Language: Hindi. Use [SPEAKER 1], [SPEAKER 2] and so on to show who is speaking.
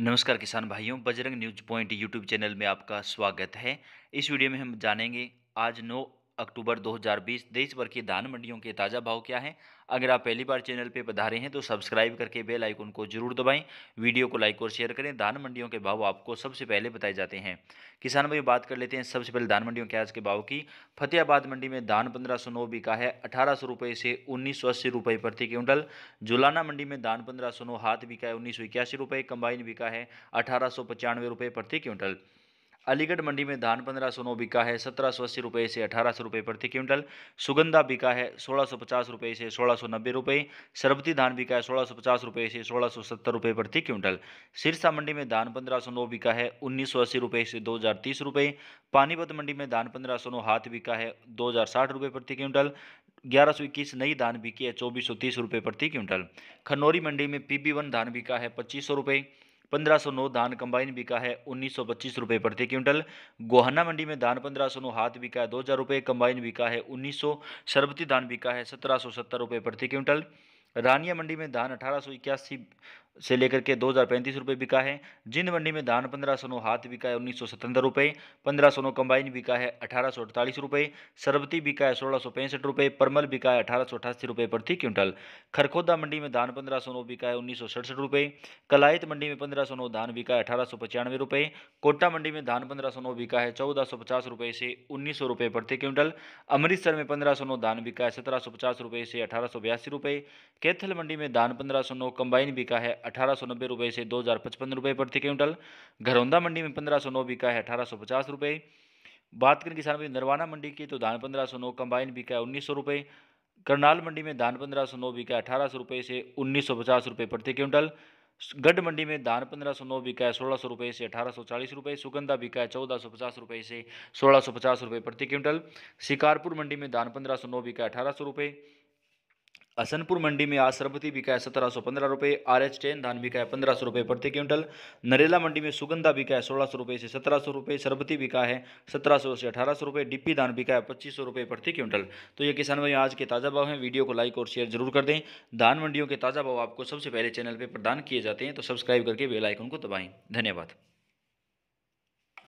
[SPEAKER 1] नमस्कार किसान भाइयों Bajrang news point YouTube channel में आपका स्वागत है इस वीडियो में हम जानेंगे आज नौ अक्टूबर 2020 देश भर की धान मंडियों के ताज़ा भाव क्या हैं अगर आप पहली बार चैनल पर पधारे हैं तो सब्सक्राइब करके बेल आइकन को जरूर दबाएं वीडियो को लाइक और शेयर करें धान मंडियों के भाव आपको सबसे पहले बताए जाते हैं किसान भाई बात कर लेते हैं सबसे पहले धान मंडियों के आज के भाव की फतेहाबाद मंडी में धान पंद्रह सौ नौ बिका है अठारह सौ रुपये से उन्नीस सौ अस्सी रुपये प्रति क्विंटल जुलाना मंडी में धान पंद्रह सौ नौ हाथ बिका है उन्नीस सौ इक्यासी रुपये कंबाइन बिका है अठारह सौ पचानवे रुपये प्रति क्विंटल अलीगढ़ मंडी में धान पंद्रह सौ नौ बिका है सत्रह सौ अस्सी रुपये से अठारह सौ रुपये प्रति क्विंटल सुगंधा बिका है सोलह सौ पचास रुपये से सोलह सौ नब्बे रुपये सरबती धान बिका है सोलह सौ पचास रुपये से सोलह सौ सत्तर रुपये प्रति क्विंटल सिरसा मंडी में धान पंद्रह सौ नौ बिका है उन्नीस सौ अस्सी रुपये से दो हज़ार तीस रुपये पानीपत मंडी में धान पंद्रह सौ नौ हाथ बिका है दो हज़ार साठ रुपये प्रति क्विंटल ग्यारह सौ इक्कीस नई धान बिकी है चौबीस सौ तीस रुपये प्रति क्विंटल खनौरी मंडी में पी बी वन धान बिका है पच्चीस सौ रुपये 1509 धान कंबाइन बिका है उन्नीस सौ पच्चीस रुपये प्रति क्विंटल गोहाना मंडी में धान 1509 हाथ बिका है दो हज़ार रुपये कंबाइन बिका है उन्नीस सौ शरबती धान बिका है सत्रह सौ सत्तर रुपये प्रति क्विंटल रानिया मंडी में धान अठारह सौ इक्यासी से लेकर के दो हज़ार पैंतीस रुपये बिका है जिन मंडी में धान पंद्रह सौ नौ हाथ बिका है उन्नीस सौ सतहत्तर रुपये पंद्रह सौ नौ कंबाइन बिका है अठारह सौ अड़तालीस रुपये सरबती बिका है सोलह सौ पैंसठ रुपये परमल बिका है अठारह सौ अठासी रुपये प्रति क्विंटल खरखोदा मंडी में धान पंद्रह सौ नौ बिका है उन्नीस सौ सड़सठ रुपये कलायत मंडी में पंद्रह सौ नौ धान बिका है अठारह सौ पचानवे रुपये कोटा मंडी में धान पंद्रह सौ नौ बिका है चौदह सौ पचास रुपये से उन्नीस सौ रुपये प्रति क्विंटल अमृतसर में पंद्रह सौ नौ धान बिका है सत्रह सौ पचास रुपये से अठारह सौ बयासी रुपये कैथल मंडी में धान पंद्रह सौ नौ कंबाइन बिका है अठारह सौ नब्बे रुपये से दो हज़ार पचपन रुपये प्रति क्विंटल घरौंदा मंडी में पंद्रह सौ नौ बिका है अठारह सौ पचास रुपये बात करें किसान भाई नरवाना मंडी की तो धान पंद्रह सौ नौ कंबाइन बिका है उन्नीस सौ रुपये करनाल मंडी में धान पंद्रह सौ नौ बिका है अठारह सौ रुपये से उन्नीस सौ पचास रुपये प्रति क्विंटल गढ़ मंडी में धान पंद्रह सौ नौ बिका है सोलह सौ रुपये से अठारह सौ चालीस रुपये सुगंधा बिका है चौदह सौ पचास रुपये से सोलह सौ पचास रुपये प्रति क्विंटल शिकारपुर मंडी में धान पंद्रह सौ नौ बिका है अठारह सौ रुपये हसनपुर मंडी में आज सरबती बिका है सत्रह सौ पंद्रह रुपये आर एच टेन धान बिका है पंद्रह सौ रुपये प्रति क्विंटल नरेला मंडी में सुगंधा बिका है सोलह सौ रुपये से सत्रह सौ रुपये सरबती बिका है सत्रह सौ से अठारह सौ रुपये डिप्पी धान बिका है पच्चीस सौ रुपये प्रति क्विंटल तो ये किसान भाई आज के ताज़ा भाव हैं वीडियो को लाइक और शेयर जरूर कर दें धान मंडियों के ताज़ा भाव आपको सबसे पहले चैनल पर प्रदान किए जाते हैं तो सब्सक्राइब करके बेलाइकन को दबाएँ धन्यवाद